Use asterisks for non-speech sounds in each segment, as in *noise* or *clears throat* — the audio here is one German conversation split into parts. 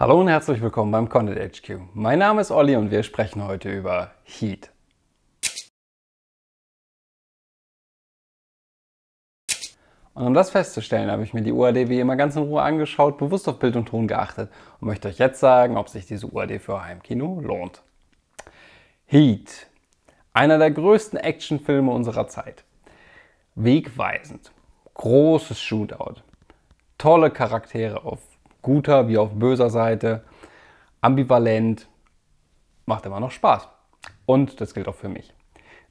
Hallo und herzlich willkommen beim Content HQ. Mein Name ist Olli und wir sprechen heute über Heat. Und um das festzustellen, habe ich mir die UAD wie immer ganz in Ruhe angeschaut, bewusst auf Bild und Ton geachtet und möchte euch jetzt sagen, ob sich diese UAD für Heimkino lohnt. Heat. Einer der größten Actionfilme unserer Zeit. Wegweisend. Großes Shootout. Tolle Charaktere auf guter wie auf böser Seite, ambivalent, macht immer noch Spaß. Und das gilt auch für mich.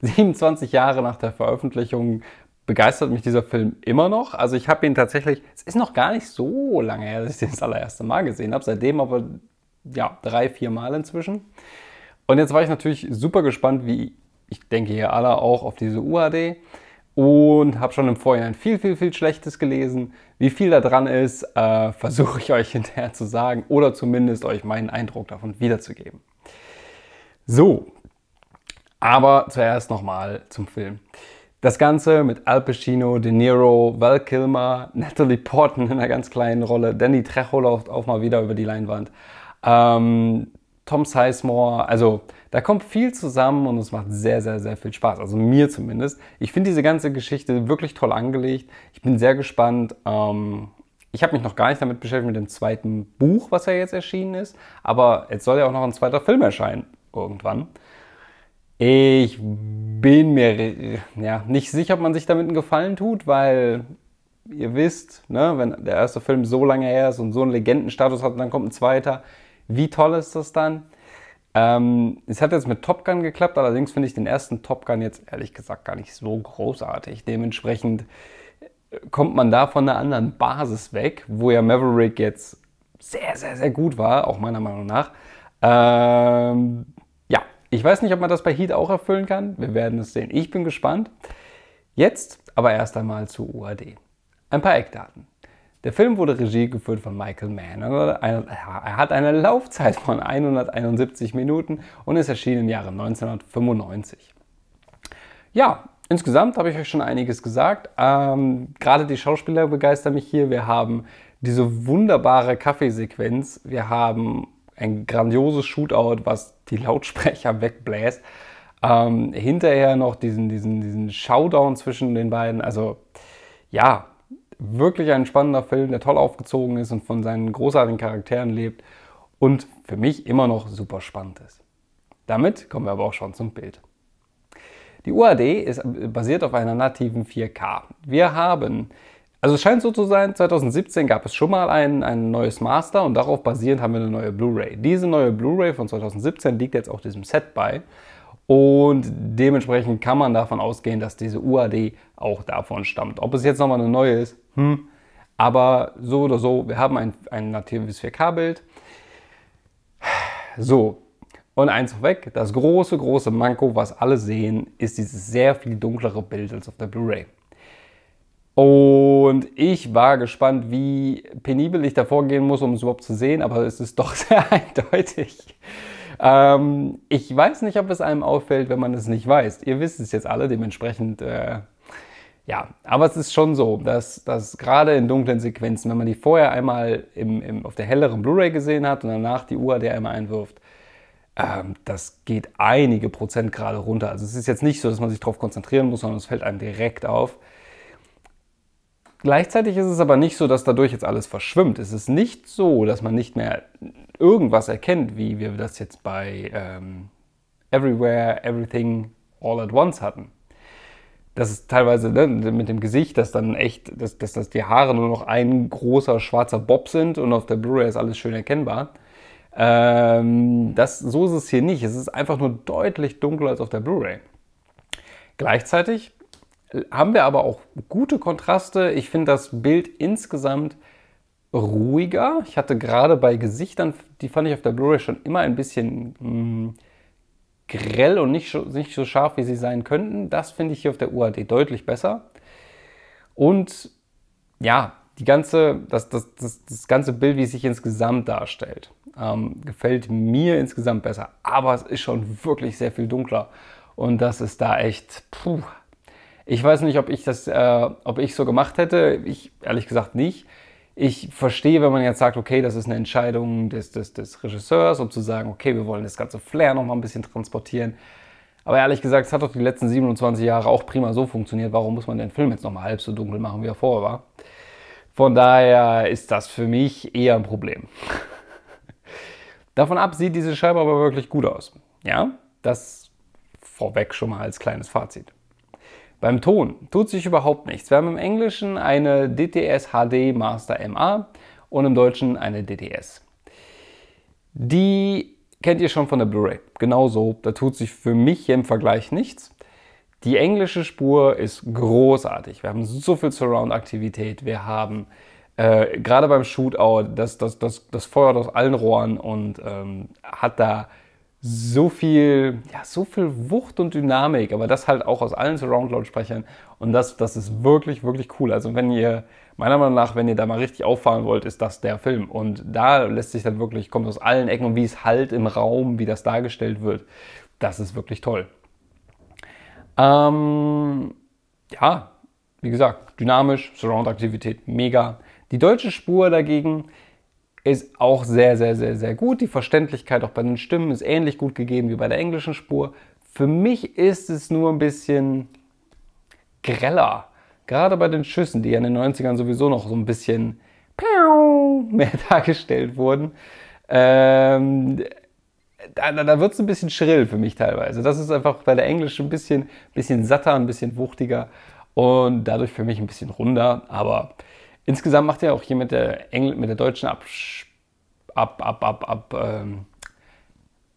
27 *laughs* Jahre nach der Veröffentlichung begeistert mich dieser Film immer noch. Also ich habe ihn tatsächlich, es ist noch gar nicht so lange her, dass ich den das allererste Mal gesehen habe, seitdem aber ja, drei, vier Mal inzwischen. Und jetzt war ich natürlich super gespannt, wie ich denke ihr alle auch auf diese UAD und habe schon im Vorjahr viel, viel, viel Schlechtes gelesen. Wie viel da dran ist, äh, versuche ich euch *laughs* hinterher zu sagen oder zumindest euch meinen Eindruck davon wiederzugeben. So, aber zuerst nochmal zum Film. Das Ganze mit Al Pacino, De Niro, Val Kilmer, Natalie Portman in einer ganz kleinen Rolle, Danny Trejo läuft auch mal wieder über die Leinwand, ähm, Tom Sizemore, also da kommt viel zusammen und es macht sehr, sehr, sehr viel Spaß. Also mir zumindest. Ich finde diese ganze Geschichte wirklich toll angelegt. Ich bin sehr gespannt. Ähm, ich habe mich noch gar nicht damit beschäftigt mit dem zweiten Buch, was ja jetzt erschienen ist. Aber jetzt soll ja auch noch ein zweiter Film erscheinen irgendwann. Ich bin mir ja, nicht sicher, ob man sich damit einen Gefallen tut, weil ihr wisst, ne, wenn der erste Film so lange her ist und so einen Legendenstatus hat und dann kommt ein zweiter, wie toll ist das dann? Ähm, es hat jetzt mit Top Gun geklappt, allerdings finde ich den ersten Top Gun jetzt ehrlich gesagt gar nicht so großartig. Dementsprechend äh, kommt man da von einer anderen Basis weg, wo ja Maverick jetzt sehr, sehr, sehr gut war, auch meiner Meinung nach. Ähm, ja, ich weiß nicht, ob man das bei Heat auch erfüllen kann. Wir werden es sehen. Ich bin gespannt. Jetzt aber erst einmal zu UAD. Ein paar Eckdaten. Der Film wurde Regie geführt von Michael Mann. Also, er hat eine Laufzeit von 171 Minuten und ist erschienen im Jahre 1995. Ja, insgesamt habe ich euch schon einiges gesagt. Ähm, gerade die Schauspieler begeistern mich hier. Wir haben diese wunderbare Kaffeesequenz. Wir haben ein grandioses Shootout, was die Lautsprecher wegbläst. Ähm, hinterher noch diesen, diesen, diesen Showdown zwischen den beiden. Also ja, wirklich ein spannender Film, der toll aufgezogen ist und von seinen großartigen Charakteren lebt und für mich immer noch super spannend ist. Damit kommen wir aber auch schon zum Bild. Die UAD ist äh, basiert auf einer nativen 4K. Wir haben, also es scheint so zu sein, 2017 gab es schon mal ein, ein neues Master und darauf basierend haben wir eine neue Blu-ray. Diese neue Blu-ray von 2017 liegt jetzt auch diesem Set bei und dementsprechend kann man davon ausgehen, dass diese UAD auch davon stammt. Ob es jetzt nochmal eine neue ist, hm. Aber so oder so, wir haben ein, ein natives 4K-Bild. So, und eins vorweg, das große, große Manko, was alle sehen, ist dieses sehr viel dunklere Bild als auf der Blu-ray. Und ich war gespannt, wie penibel ich davor gehen muss, um es überhaupt zu sehen, aber es ist doch *laughs* sehr eindeutig. Ähm, ich weiß nicht, ob es einem auffällt, wenn man es nicht weiß. Ihr wisst es jetzt alle, dementsprechend äh, ja, aber es ist schon so, dass, dass gerade in dunklen Sequenzen, wenn man die vorher einmal im, im, auf der helleren Blu-ray gesehen hat und danach die UAD einmal einwirft, ähm, das geht einige Prozent gerade runter. Also es ist jetzt nicht so, dass man sich darauf konzentrieren muss, sondern es fällt einem direkt auf. Gleichzeitig ist es aber nicht so, dass dadurch jetzt alles verschwimmt. Es ist nicht so, dass man nicht mehr irgendwas erkennt, wie wir das jetzt bei ähm, Everywhere, Everything, All at Once hatten das ist teilweise ne, mit dem Gesicht, dass dann echt, dass, dass, dass die Haare nur noch ein großer schwarzer Bob sind und auf der Blu-ray ist alles schön erkennbar. Ähm, das, so ist es hier nicht. Es ist einfach nur deutlich dunkler als auf der Blu-ray. Gleichzeitig haben wir aber auch gute Kontraste. Ich finde das Bild insgesamt ruhiger. Ich hatte gerade bei Gesichtern, die fand ich auf der Blu-ray schon immer ein bisschen mh, mm, grell und nicht, nicht so scharf, wie sie sein könnten. Das finde ich hier auf der UAD deutlich besser. Und ja, die ganze, das, das, das, das ganze Bild, wie es sich insgesamt darstellt, ähm, gefällt mir insgesamt besser. Aber es ist schon wirklich sehr viel dunkler. Und das ist da echt, puh. Ich weiß nicht, ob ich das, äh, ob ich so gemacht hätte. Ich ehrlich gesagt nicht ich verstehe, wenn man jetzt sagt, okay, das ist eine Entscheidung des, des, des Regisseurs, um zu sagen, okay, wir wollen das ganze Flair noch mal ein bisschen transportieren. Aber ehrlich gesagt, es hat doch die letzten 27 Jahre auch prima so funktioniert. Warum muss man den Film jetzt noch mal halb so dunkel machen, wie er vorher war? Von daher ist das für mich eher ein Problem. *laughs* Davon ab sieht diese Scheibe aber wirklich gut aus. Ja, das vorweg schon mal als kleines Fazit. Beim Ton tut sich überhaupt nichts. Wir haben im Englischen eine DTS HD Master MA und im Deutschen eine DTS. Die kennt ihr schon von der Blu-ray. Genauso, da tut sich für mich im Vergleich nichts. Die englische Spur ist großartig. Wir haben so viel Surround-Aktivität. Wir haben äh, gerade beim Shootout das, das, das, das Feuer aus allen Rohren und ähm, hat da so viel, ja, so viel Wucht und Dynamik, aber das halt auch aus allen Surround-Lautsprechern. Und das, das ist wirklich, wirklich cool. Also wenn ihr, meiner Meinung nach, wenn ihr da mal richtig auffahren wollt, ist das der Film. Und da lässt sich dann wirklich, kommt aus allen Ecken wie es halt im Raum, wie das dargestellt wird. Das ist wirklich toll. Ähm, ja, wie gesagt, dynamisch, Surround-Aktivität, mega. Die deutsche Spur dagegen, ist auch sehr, sehr, sehr, sehr gut. Die Verständlichkeit auch bei den Stimmen ist ähnlich gut gegeben wie bei der englischen Spur. Für mich ist es nur ein bisschen greller. Gerade bei den Schüssen, die ja in den 90ern sowieso noch so ein bisschen mehr *laughs* dargestellt wurden. Ähm, da, da wird es ein bisschen schrill für mich teilweise. Das ist einfach bei der Englischen ein bisschen, bisschen satter, ein bisschen wuchtiger und dadurch für mich ein bisschen runder. Aber Insgesamt macht ja auch hier mit der, Engl mit der deutschen Absch ab, ab, ab, ab, ähm,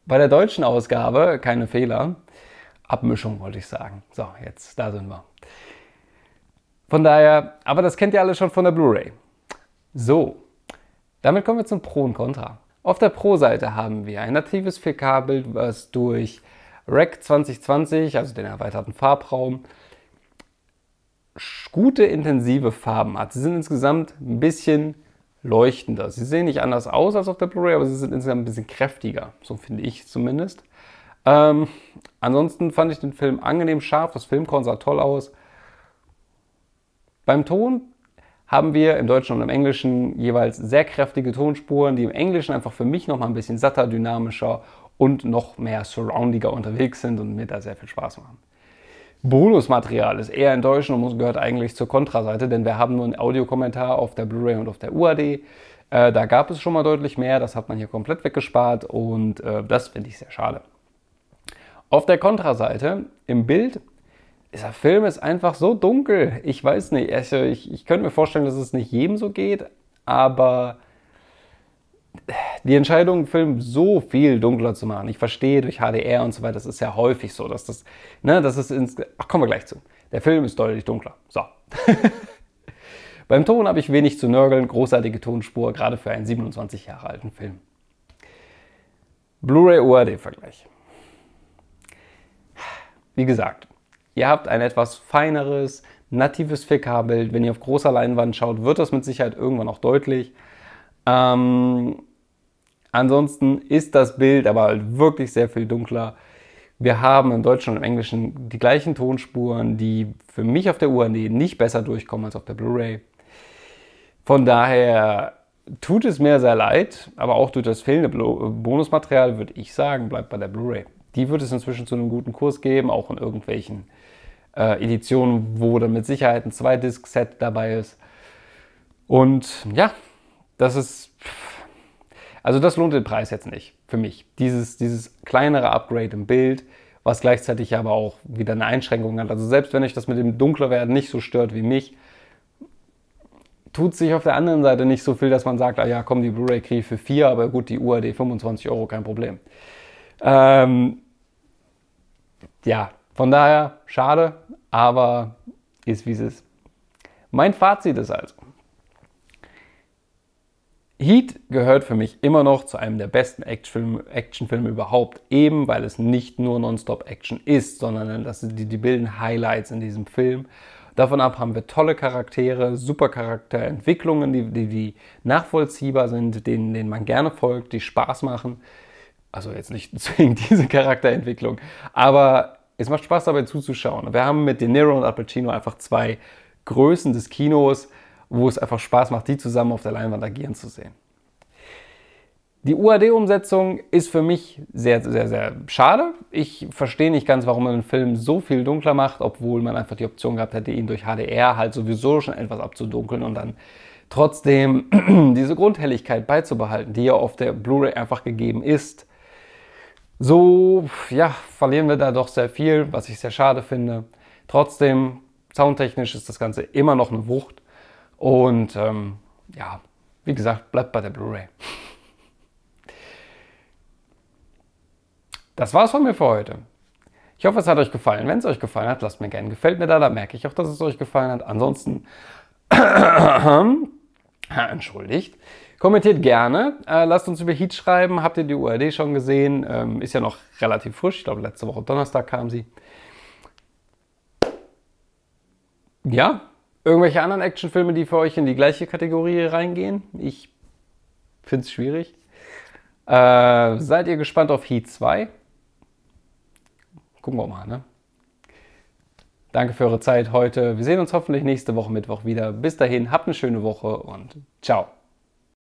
bei der deutschen Ausgabe keine Fehler. Abmischung wollte ich sagen. So, jetzt, da sind wir. Von daher, aber das kennt ihr alle schon von der Blu-ray. So, damit kommen wir zum Pro und Contra. Auf der Pro-Seite haben wir ein natives 4K-Bild, was durch REC 2020, also den erweiterten Farbraum, gute intensive Farben hat. Sie sind insgesamt ein bisschen leuchtender. Sie sehen nicht anders aus als auf der Blu-ray, aber sie sind insgesamt ein bisschen kräftiger. So finde ich zumindest. Ähm, ansonsten fand ich den Film angenehm scharf. Das Filmkorn sah toll aus. Beim Ton haben wir im Deutschen und im Englischen jeweils sehr kräftige Tonspuren, die im Englischen einfach für mich nochmal ein bisschen satter, dynamischer und noch mehr surroundiger unterwegs sind und mir da sehr viel Spaß machen. Bonusmaterial ist eher enttäuschend und gehört eigentlich zur Kontraseite, denn wir haben nur einen Audiokommentar auf der Blu-ray und auf der UAD. Äh, da gab es schon mal deutlich mehr, das hat man hier komplett weggespart und äh, das finde ich sehr schade. Auf der Kontraseite im Bild dieser Film ist einfach so dunkel. Ich weiß nicht, also ich, ich könnte mir vorstellen, dass es nicht jedem so geht, aber die Entscheidung, einen Film so viel dunkler zu machen, ich verstehe durch HDR und so weiter, das ist ja häufig so, dass das, ne, das ist ins, ach, kommen wir gleich zu. Der Film ist deutlich dunkler. So. *laughs* Beim Ton habe ich wenig zu nörgeln, großartige Tonspur, gerade für einen 27 Jahre alten Film. Blu-ray UAD-Vergleich. Wie gesagt, ihr habt ein etwas feineres, natives 4K-Bild. Wenn ihr auf großer Leinwand schaut, wird das mit Sicherheit irgendwann auch deutlich. Ähm, ansonsten ist das Bild aber halt wirklich sehr viel dunkler. Wir haben im Deutschen und im Englischen die gleichen Tonspuren, die für mich auf der UAD nicht besser durchkommen als auf der Blu-ray. Von daher tut es mir sehr leid, aber auch durch das fehlende Bonusmaterial würde ich sagen, bleibt bei der Blu-ray. Die wird es inzwischen zu einem guten Kurs geben, auch in irgendwelchen äh, Editionen, wo dann mit Sicherheit ein Zwei-Disc-Set dabei ist. Und ja, das ist. Also das lohnt den Preis jetzt nicht für mich. Dieses, dieses kleinere Upgrade im Bild, was gleichzeitig aber auch wieder eine Einschränkung hat. Also selbst wenn euch das mit dem Dunklerwerden nicht so stört wie mich, tut sich auf der anderen Seite nicht so viel, dass man sagt, ah ja, komm, die Blu-ray kriege ich für 4, aber gut, die UAD 25 Euro, kein Problem. Ähm, ja, von daher schade, aber ist wie es ist. Mein Fazit ist also, Heat gehört für mich immer noch zu einem der besten Actionfilme Action überhaupt, eben weil es nicht nur Nonstop-Action ist, sondern das sind die, die bilden Highlights in diesem Film. Davon ab haben wir tolle Charaktere, super Charakterentwicklungen, die, die, die nachvollziehbar sind, denen, denen man gerne folgt, die Spaß machen. Also jetzt nicht *laughs* zwingend diese Charakterentwicklung, aber es macht Spaß dabei zuzuschauen. Wir haben mit De Niro und Al Pacino einfach zwei Größen des Kinos, wo es einfach Spaß macht, die zusammen auf der Leinwand agieren zu sehen. Die UAD-Umsetzung ist für mich sehr, sehr, sehr schade. Ich verstehe nicht ganz, warum man einen Film so viel dunkler macht, obwohl man einfach die Option gehabt hätte, ihn durch HDR halt sowieso schon etwas abzudunkeln und dann trotzdem *clears throat* diese Grundhelligkeit beizubehalten, die ja auf der Blu-ray einfach gegeben ist. So, ja, verlieren wir da doch sehr viel, was ich sehr schade finde. Trotzdem, soundtechnisch ist das Ganze immer noch eine Wucht. Und ähm, ja, wie gesagt, bleibt bei der Blu-ray. Das war's von mir für heute. Ich hoffe, es hat euch gefallen. Wenn es euch gefallen hat, lasst mir gerne gefällt mir da, da merke ich auch, dass es euch gefallen hat. Ansonsten *coughs* entschuldigt. Kommentiert gerne. Äh, lasst uns über Heat schreiben. Habt ihr die URD schon gesehen? Ähm, ist ja noch relativ frisch. Ich glaube, letzte Woche Donnerstag kam sie. Ja, Irgendwelche anderen Actionfilme, die für euch in die gleiche Kategorie reingehen? Ich finde es schwierig. Äh, seid ihr gespannt auf Heat 2? Gucken wir mal, ne? Danke für eure Zeit heute. Wir sehen uns hoffentlich nächste Woche Mittwoch wieder. Bis dahin, habt eine schöne Woche und ciao.